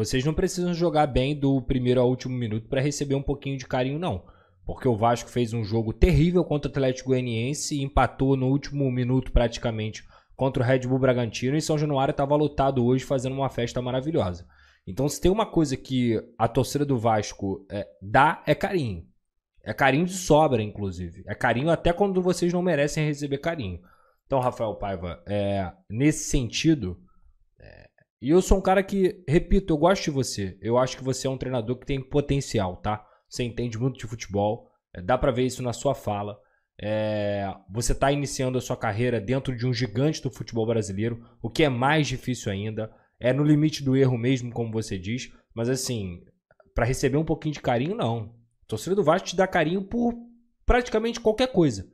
Vocês não precisam jogar bem do primeiro ao último minuto para receber um pouquinho de carinho, não. Porque o Vasco fez um jogo terrível contra o Atlético Goianiense, empatou no último minuto praticamente contra o Red Bull Bragantino e São Januário estava lotado hoje fazendo uma festa maravilhosa. Então, se tem uma coisa que a torcida do Vasco é, dá, é carinho. É carinho de sobra, inclusive. É carinho até quando vocês não merecem receber carinho. Então, Rafael Paiva, é, nesse sentido, e eu sou um cara que, repito, eu gosto de você. Eu acho que você é um treinador que tem potencial, tá? Você entende muito de futebol, é, dá para ver isso na sua fala. É, você está iniciando a sua carreira dentro de um gigante do futebol brasileiro, o que é mais difícil ainda. É no limite do erro mesmo, como você diz. Mas assim, para receber um pouquinho de carinho, não. Torcida do Vasco te dá carinho por praticamente qualquer coisa.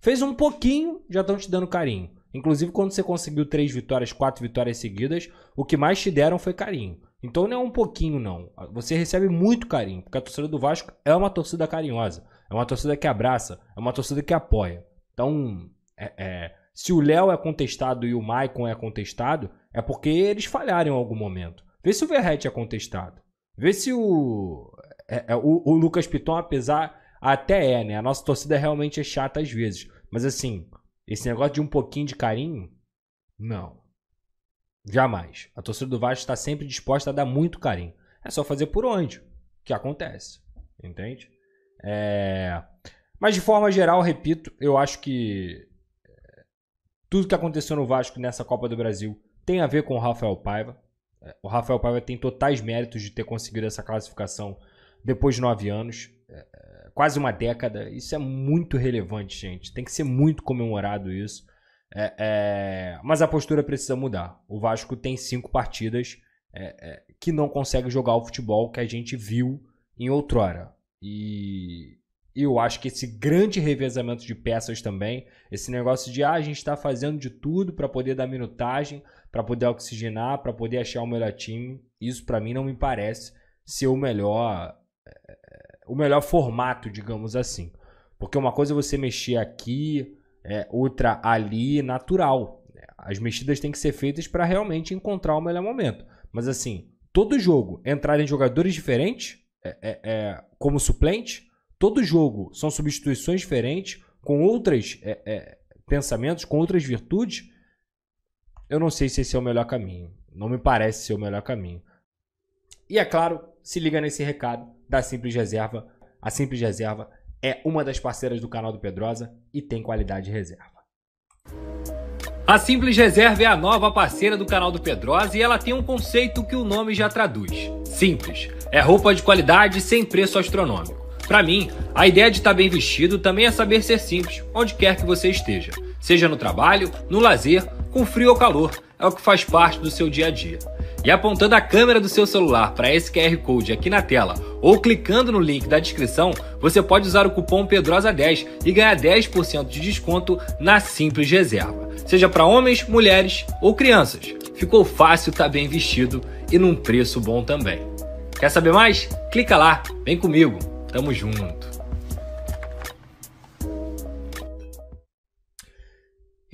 Fez um pouquinho, já estão te dando carinho. Inclusive, quando você conseguiu três vitórias, quatro vitórias seguidas, o que mais te deram foi carinho. Então não é um pouquinho, não. Você recebe muito carinho, porque a torcida do Vasco é uma torcida carinhosa, é uma torcida que abraça, é uma torcida que apoia. Então, é, é, se o Léo é contestado e o Maicon é contestado, é porque eles falharam em algum momento. Vê se o Verrete é contestado. Vê se o, é, é o, o Lucas Piton, apesar. Até é, né? A nossa torcida realmente é chata às vezes. Mas assim, esse negócio de um pouquinho de carinho, não. Jamais. A torcida do Vasco está sempre disposta a dar muito carinho. É só fazer por onde que acontece, entende? É... Mas de forma geral, repito, eu acho que eh, tudo que aconteceu no Vasco nessa Copa do Brasil tem a ver com o Rafael Paiva. É, o Rafael Paiva tem totais méritos de ter conseguido essa classificação depois de nove anos. É, é, quase uma década. Isso é muito relevante, gente. Tem que ser muito comemorado isso. É, é... Mas a postura precisa mudar. O Vasco tem cinco partidas é, é, que não consegue jogar o futebol que a gente viu em outrora. E eu acho que esse grande revezamento de peças também, esse negócio de ah, a gente está fazendo de tudo para poder dar minutagem, para poder oxigenar, para poder achar o melhor time, isso para mim não me parece ser o melhor o melhor formato, digamos assim. Porque uma coisa é você mexer aqui, é, outra ali, natural. As mexidas têm que ser feitas para realmente encontrar o melhor momento. Mas assim, todo jogo entrarem jogadores diferentes é, é, é, como suplente, todo jogo são substituições diferentes, com outros é, é, pensamentos, com outras virtudes. Eu não sei se esse é o melhor caminho. Não me parece ser o melhor caminho. E é claro, se liga nesse recado da Simples Reserva. A Simples Reserva é uma das parceiras do canal do Pedrosa e tem qualidade de reserva. A Simples Reserva é a nova parceira do canal do Pedrosa e ela tem um conceito que o nome já traduz. Simples. É roupa de qualidade sem preço astronômico. Para mim, a ideia de estar tá bem vestido também é saber ser simples, onde quer que você esteja. Seja no trabalho, no lazer, com frio ou calor, é o que faz parte do seu dia a dia e apontando a câmera do seu celular para esse QR Code aqui na tela ou clicando no link da descrição, você pode usar o cupom PEDROSA10 e ganhar 10% de desconto na simples reserva, seja para homens, mulheres ou crianças. Ficou fácil, tá bem vestido e num preço bom também. Quer saber mais? Clica lá, vem comigo, tamo junto.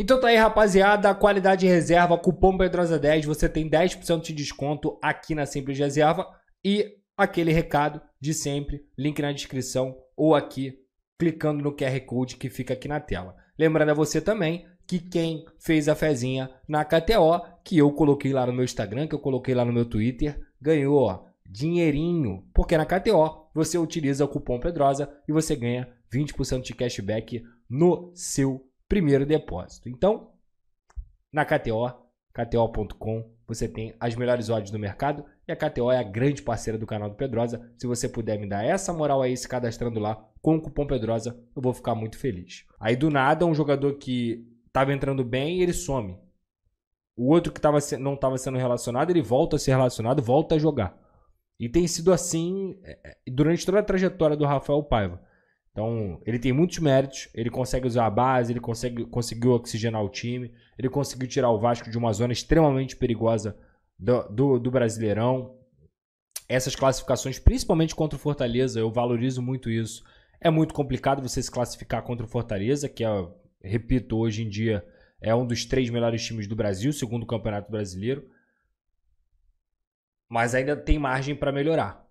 Então tá aí, rapaziada, qualidade reserva, cupom Pedrosa10, você tem 10% de desconto aqui na Simples Reserva e aquele recado de sempre, link na descrição ou aqui clicando no QR Code que fica aqui na tela. Lembrando a você também que quem fez a fezinha na KTO, que eu coloquei lá no meu Instagram, que eu coloquei lá no meu Twitter, ganhou ó, dinheirinho, porque na KTO você utiliza o cupom Pedrosa e você ganha 20% de cashback no seu primeiro depósito. Então, na KTO, KTO.com, você tem as melhores odds do mercado e a KTO é a grande parceira do canal do Pedrosa. Se você puder me dar essa moral aí se cadastrando lá com o cupom Pedrosa, eu vou ficar muito feliz. Aí do nada, um jogador que estava entrando bem, ele some. O outro que tava, não estava sendo relacionado, ele volta a ser relacionado, volta a jogar. E tem sido assim é, é, durante toda a trajetória do Rafael Paiva. Então, ele tem muitos méritos, ele consegue usar a base, ele consegue, conseguiu oxigenar o time, ele conseguiu tirar o Vasco de uma zona extremamente perigosa do, do, do Brasileirão. Essas classificações, principalmente contra o Fortaleza, eu valorizo muito isso. É muito complicado você se classificar contra o Fortaleza, que é, repito, hoje em dia é um dos três melhores times do Brasil, segundo o Campeonato Brasileiro. Mas ainda tem margem para melhorar.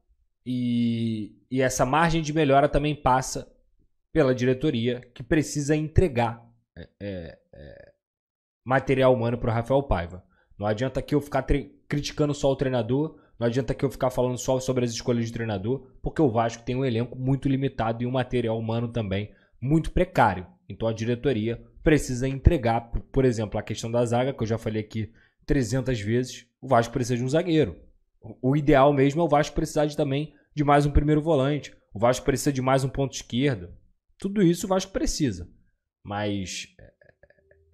E, e essa margem de melhora também passa pela diretoria, que precisa entregar é, é, é material humano para o Rafael Paiva. Não adianta que eu ficar criticando só o treinador, não adianta que eu ficar falando só sobre as escolhas de treinador, porque o Vasco tem um elenco muito limitado e um material humano também muito precário. Então a diretoria precisa entregar, por exemplo, a questão da zaga, que eu já falei aqui 300 vezes, o Vasco precisa de um zagueiro. O ideal mesmo é o Vasco precisar de também de mais um primeiro volante. O Vasco precisa de mais um ponto esquerdo. Tudo isso o Vasco precisa. Mas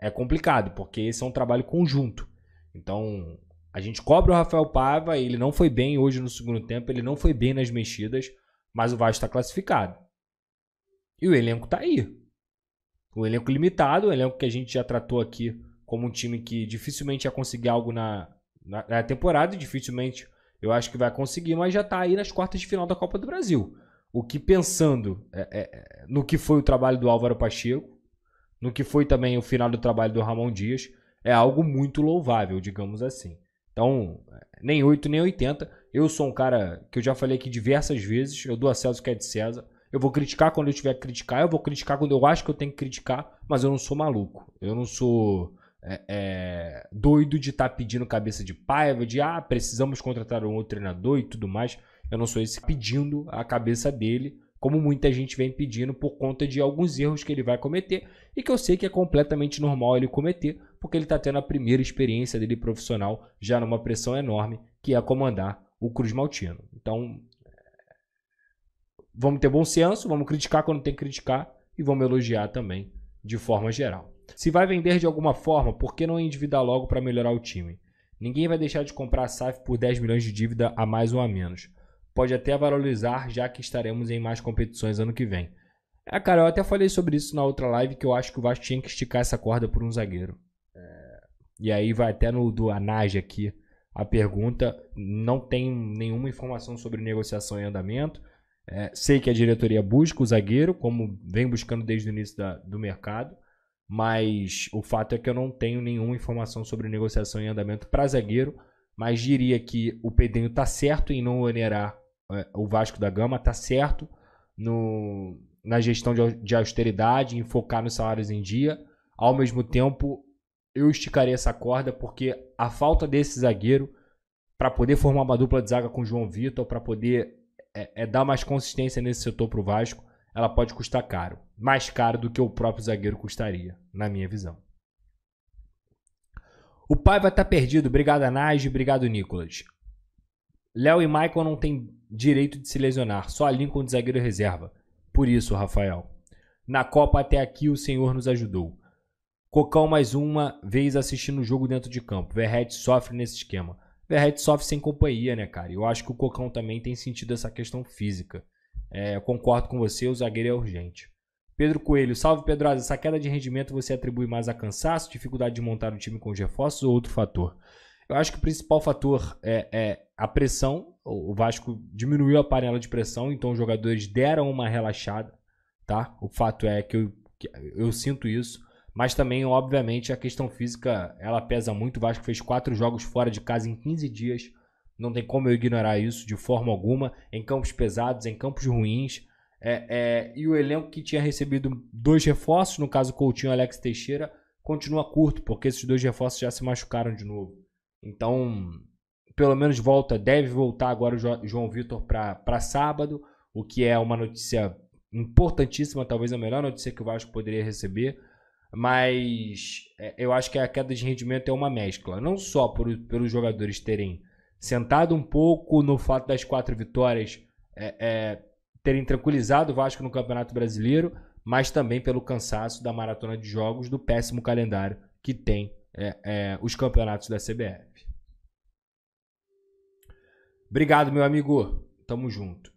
é, é complicado, porque esse é um trabalho conjunto. Então, a gente cobra o Rafael Paiva, ele não foi bem hoje no segundo tempo, ele não foi bem nas mexidas, mas o Vasco está classificado. E o elenco está aí. O elenco limitado, o elenco que a gente já tratou aqui como um time que dificilmente ia conseguir algo na, na, na temporada, dificilmente eu acho que vai conseguir, mas já está aí nas quartas de final da Copa do Brasil. O que pensando é, é, é, no que foi o trabalho do Álvaro Pacheco, no que foi também o final do trabalho do Ramon Dias, é algo muito louvável, digamos assim. Então, é, nem 8 nem 80. Eu sou um cara que eu já falei aqui diversas vezes, eu dou a César que é de César. Eu vou criticar quando eu tiver que criticar, eu vou criticar quando eu acho que eu tenho que criticar, mas eu não sou maluco. Eu não sou é, é, doido de estar tá pedindo cabeça de paiva, de ah, precisamos contratar um outro treinador e tudo mais. Eu não sou esse pedindo a cabeça dele, como muita gente vem pedindo por conta de alguns erros que ele vai cometer e que eu sei que é completamente normal ele cometer, porque ele está tendo a primeira experiência dele profissional já numa pressão enorme que é comandar o Cruz Maltino. Então, vamos ter bom senso, vamos criticar quando tem que criticar e vamos elogiar também de forma geral. Se vai vender de alguma forma, por que não endividar logo para melhorar o time? Ninguém vai deixar de comprar a SAF por 10 milhões de dívida a mais ou a menos. Pode até valorizar, já que estaremos em mais competições ano que vem. É, cara, eu até falei sobre isso na outra live, que eu acho que o Vasco tinha que esticar essa corda por um zagueiro. É... E aí vai até no do Anage aqui a pergunta. Não tem nenhuma informação sobre negociação em andamento. É, sei que a diretoria busca o zagueiro, como vem buscando desde o início da, do mercado. Mas o fato é que eu não tenho nenhuma informação sobre negociação em andamento para zagueiro. Mas diria que o Pedrinho está certo em não onerar é, o Vasco da Gama, está certo no, na gestão de, de austeridade, em focar nos salários em dia. Ao mesmo tempo, eu esticaria essa corda porque a falta desse zagueiro para poder formar uma dupla de zaga com o João Vitor, para poder é, é, dar mais consistência nesse setor para o Vasco, ela pode custar caro. Mais caro do que o próprio zagueiro custaria, na minha visão. O pai vai estar tá perdido. Obrigado, Anage. Obrigado, Nicolas. Léo e Michael não têm direito de se lesionar. Só a Lincoln de zagueiro reserva. Por isso, Rafael. Na Copa até aqui o senhor nos ajudou. Cocão mais uma vez assistindo o jogo dentro de campo. Verrete sofre nesse esquema. Verrete sofre sem companhia, né, cara? Eu acho que o Cocão também tem sentido essa questão física. É, eu concordo com você, o zagueiro é urgente. Pedro Coelho, salve Pedro Asa, essa queda de rendimento você atribui mais a cansaço, dificuldade de montar um time com os reforços ou outro fator? Eu acho que o principal fator é, é a pressão. O Vasco diminuiu a panela de pressão, então os jogadores deram uma relaxada, tá? O fato é que eu, que eu sinto isso. Mas também, obviamente, a questão física ela pesa muito. O Vasco fez quatro jogos fora de casa em 15 dias. Não tem como eu ignorar isso de forma alguma. Em campos pesados, em campos ruins. É, é, e o elenco que tinha recebido dois reforços, no caso Coutinho e Alex Teixeira, continua curto, porque esses dois reforços já se machucaram de novo. Então, pelo menos volta, deve voltar agora o João Vitor para sábado, o que é uma notícia importantíssima, talvez a melhor notícia que o Vasco poderia receber. Mas é, eu acho que a queda de rendimento é uma mescla, não só por, pelos jogadores terem sentado um pouco no fato das quatro vitórias é, é, terem tranquilizado o Vasco no Campeonato Brasileiro, mas também pelo cansaço da maratona de jogos, do péssimo calendário que tem é, é os campeonatos da CBF. Obrigado, meu amigo. Tamo junto.